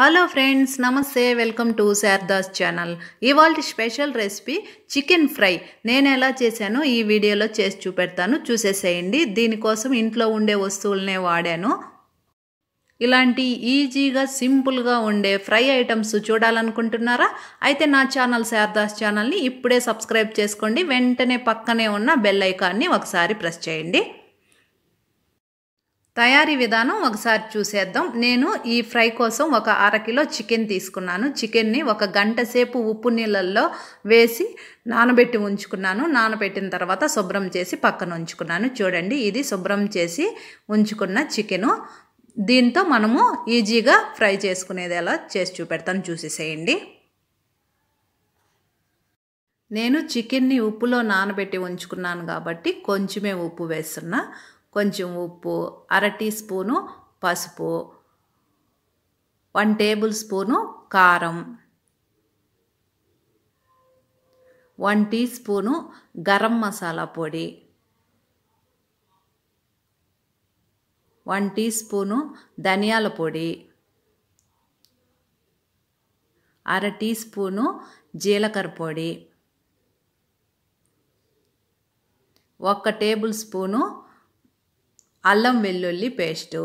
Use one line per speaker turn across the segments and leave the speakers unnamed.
hello friends నమస్తే welcome to Sharada's channel ఇవాళ special recipe chicken fry నేను ఎలా చేశానో ఈ వీడియోలో చేసి చూపెడతాను చూసేసేయండి దీనికోసం ఇంట్లో ఉండే వస్తువులనే వాడాను ఇలాంటి ఈజీగా సింపుల్గా ఉండే ఫ్రై ఐటమ్స్ చూడాలనుకుంటున్నారా అయితే నా ఛానల్ శారదాస్ ఛానల్ని ఇప్పుడే సబ్స్క్రైబ్ చేసుకోండి వెంటనే పక్కనే ఉన్న బెల్ ఐకాన్ని ఒకసారి ప్రెస్ చేయండి తయారీ విధానం ఒకసారి చూసేద్దాం నేను ఈ ఫ్రై కోసం ఒక అరకిలో చికెన్ తీసుకున్నాను చికెన్ని ఒక గంట సేపు ఉప్పు నీళ్ళల్లో వేసి నానబెట్టి ఉంచుకున్నాను నానబెట్టిన తర్వాత శుభ్రం చేసి పక్కన ఉంచుకున్నాను చూడండి ఇది శుభ్రం చేసి ఉంచుకున్న చికెను దీంతో మనము ఈజీగా ఫ్రై చేసుకునేది ఎలా చేసి చూపెడతాను చూసేసేయండి నేను చికెన్ని ఉప్పులో నానబెట్టి ఉంచుకున్నాను కాబట్టి కొంచెమే ఉప్పు వేస్తున్నా కొంచెం ఉప్పు అర టీ స్పూను పసుపు వన్ టేబుల్ స్పూను కారం one teaspoon garam masala పొడి వన్ టీ స్పూను ధనియాల పొడి అర టీ స్పూను జీలకర్ర పొడి ఒక్క టేబుల్ స్పూను అల్లం వెల్లుల్లి పేస్టు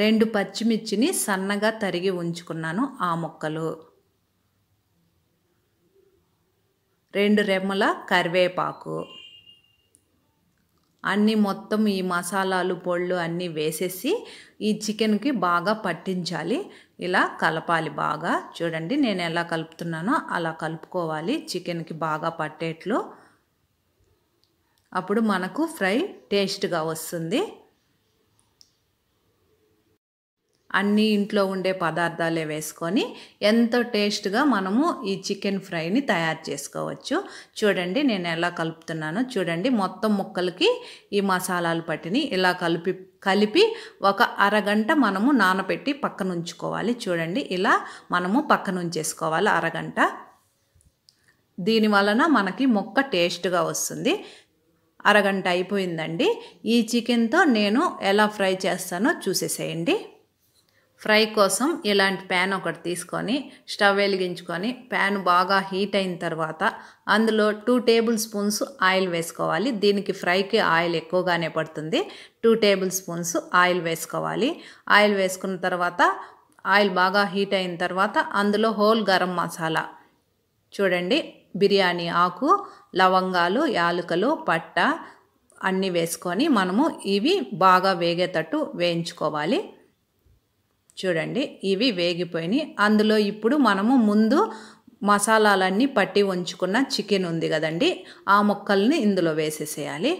రెండు పచ్చిమిర్చిని సన్నగా తరిగి ఉంచుకున్నాను ఆ ముక్కలు రెండు రెమ్మల కరివేపాకు అన్నీ మొత్తం ఈ మసాలాలు పొళ్ళు అన్నీ వేసేసి ఈ చికెన్కి బాగా పట్టించాలి ఇలా కలపాలి బాగా చూడండి నేను ఎలా కలుపుతున్నానో అలా కలుపుకోవాలి చికెన్కి బాగా పట్టేట్లు అప్పుడు మనకు ఫ్రై టేస్ట్గా వస్తుంది అన్నీ ఇంట్లో ఉండే పదార్థాలే వేసుకొని ఎంతో టేస్ట్గా మనము ఈ చికెన్ ఫ్రైని తయారు చేసుకోవచ్చు చూడండి నేను ఎలా కలుపుతున్నానో చూడండి మొత్తం ముక్కలకి ఈ మసాలాలు పట్టిని ఇలా కలిపి కలిపి ఒక అరగంట మనము నానబెట్టి పక్కన ఉంచుకోవాలి చూడండి ఇలా మనము పక్కనుంచేసుకోవాలి అరగంట దీని వలన మనకి మొక్క టేస్ట్గా వస్తుంది అరగంట అయిపోయిందండి ఈ చికెన్తో నేను ఎలా ఫ్రై చేస్తానో చూసేసేయండి ఫ్రై కోసం ఇలాంటి ప్యాన్ ఒకటి తీసుకొని స్టవ్ వెలిగించుకొని ప్యాన్ బాగా హీట్ అయిన తర్వాత అందులో టూ టేబుల్ స్పూన్స్ ఆయిల్ వేసుకోవాలి దీనికి ఫ్రైకి ఆయిల్ ఎక్కువగానే పడుతుంది టూ టేబుల్ స్పూన్స్ ఆయిల్ వేసుకోవాలి ఆయిల్ వేసుకున్న తర్వాత ఆయిల్ బాగా హీట్ అయిన తర్వాత అందులో హోల్ గరం మసాలా చూడండి బిర్యానీ ఆకు లవంగాలు యాలకులు పట్ట అన్నీ వేసుకొని మనము ఇవి బాగా వేగేటట్టు వేయించుకోవాలి చూడండి ఇవి వేగిపోయినాయి అందులో ఇప్పుడు మనము ముందు మసాలాలన్నీ పట్టి ఉంచుకున్న చికెన్ ఉంది కదండి ఆ ముక్కల్ని ఇందులో వేసేసేయాలి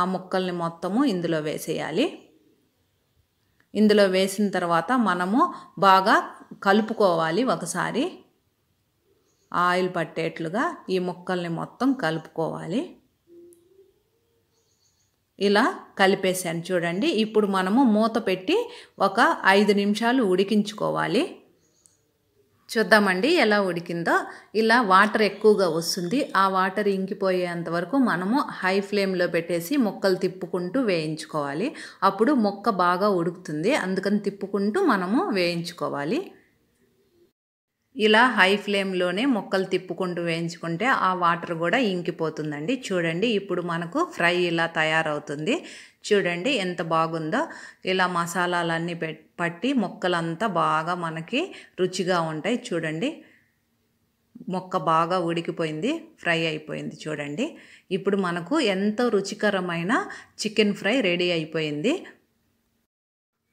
ఆ ముక్కల్ని మొత్తము ఇందులో వేసేయాలి ఇందులో వేసిన తర్వాత మనము బాగా కలుపుకోవాలి ఒకసారి ఆయిల్ పట్టేట్లుగా ఈ ముక్కల్ని మొత్తం కలుపుకోవాలి ఇలా కలిపేసాను చూడండి ఇప్పుడు మనము మూత పెట్టి ఒక ఐదు నిమిషాలు ఉడికించుకోవాలి చూద్దామండి ఎలా ఉడికిందో ఇలా వాటర్ ఎక్కువగా వస్తుంది ఆ వాటర్ ఇంకిపోయేంత వరకు మనము హై ఫ్లేమ్లో పెట్టేసి మొక్కలు తిప్పుకుంటూ వేయించుకోవాలి అప్పుడు మొక్క బాగా ఉడుకుతుంది అందుకని తిప్పుకుంటూ మనము వేయించుకోవాలి ఇలా హై ఫ్లేమ్లోనే ముక్కలు తిప్పుకుంటూ వేయించుకుంటే ఆ వాటర్ కూడా ఇంకిపోతుందండి చూడండి ఇప్పుడు మనకు ఫ్రై ఇలా తయారవుతుంది చూడండి ఎంత బాగుందో ఇలా మసాలాలన్నీ పట్టి ముక్కలంతా బాగా మనకి రుచిగా ఉంటాయి చూడండి మొక్క బాగా ఉడికిపోయింది ఫ్రై అయిపోయింది చూడండి ఇప్పుడు మనకు ఎంతో రుచికరమైన చికెన్ ఫ్రై రెడీ అయిపోయింది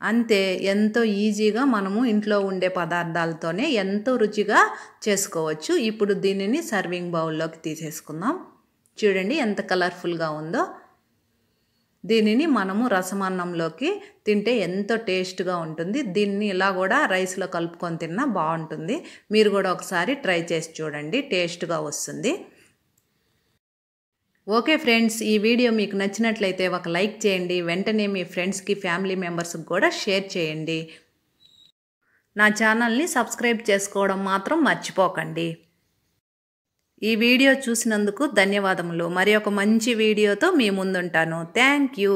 అంతే ఎంతో ఈజీగా మనము ఇంట్లో ఉండే పదార్థాలతోనే ఎంతో రుచిగా చేసుకోవచ్చు ఇప్పుడు దీనిని సర్వింగ్ బౌల్లోకి తీసేసుకుందాం చూడండి ఎంత కలర్ఫుల్గా ఉందో దీనిని మనము రసమన్నంలోకి తింటే ఎంతో టేస్ట్గా ఉంటుంది దీన్ని ఇలా కూడా రైస్లో కలుపుకొని తిన్నా బాగుంటుంది మీరు కూడా ఒకసారి ట్రై చేసి చూడండి టేస్ట్గా వస్తుంది ఓకే ఫ్రెండ్స్ ఈ వీడియో మీకు నచ్చినట్లయితే ఒక లైక్ చేయండి వెంటనే మీ ఫ్రెండ్స్కి ఫ్యామిలీ మెంబర్స్కి కూడా షేర్ చేయండి నా ఛానల్ని సబ్స్క్రైబ్ చేసుకోవడం మాత్రం మర్చిపోకండి ఈ వీడియో చూసినందుకు ధన్యవాదములు మరి ఒక మంచి వీడియోతో మీ ముందుంటాను థ్యాంక్ యూ